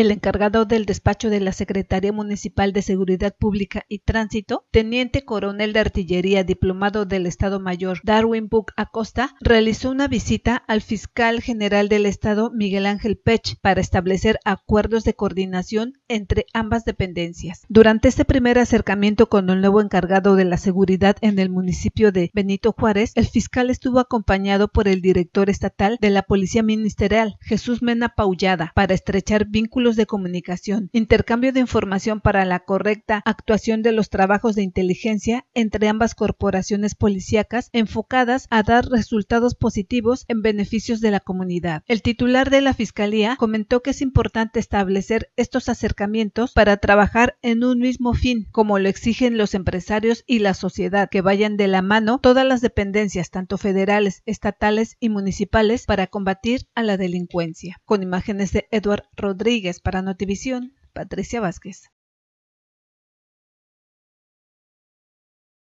el encargado del despacho de la Secretaría Municipal de Seguridad Pública y Tránsito, teniente coronel de artillería diplomado del Estado Mayor Darwin Buck Acosta, realizó una visita al fiscal general del Estado Miguel Ángel Pech para establecer acuerdos de coordinación entre ambas dependencias. Durante este primer acercamiento con el nuevo encargado de la seguridad en el municipio de Benito Juárez, el fiscal estuvo acompañado por el director estatal de la Policía Ministerial, Jesús Mena Paullada, para estrechar vínculos de comunicación, intercambio de información para la correcta actuación de los trabajos de inteligencia entre ambas corporaciones policíacas enfocadas a dar resultados positivos en beneficios de la comunidad. El titular de la Fiscalía comentó que es importante establecer estos acercamientos para trabajar en un mismo fin, como lo exigen los empresarios y la sociedad, que vayan de la mano todas las dependencias, tanto federales, estatales y municipales, para combatir a la delincuencia. Con imágenes de Edward Rodríguez para Notivisión, Patricia Vázquez.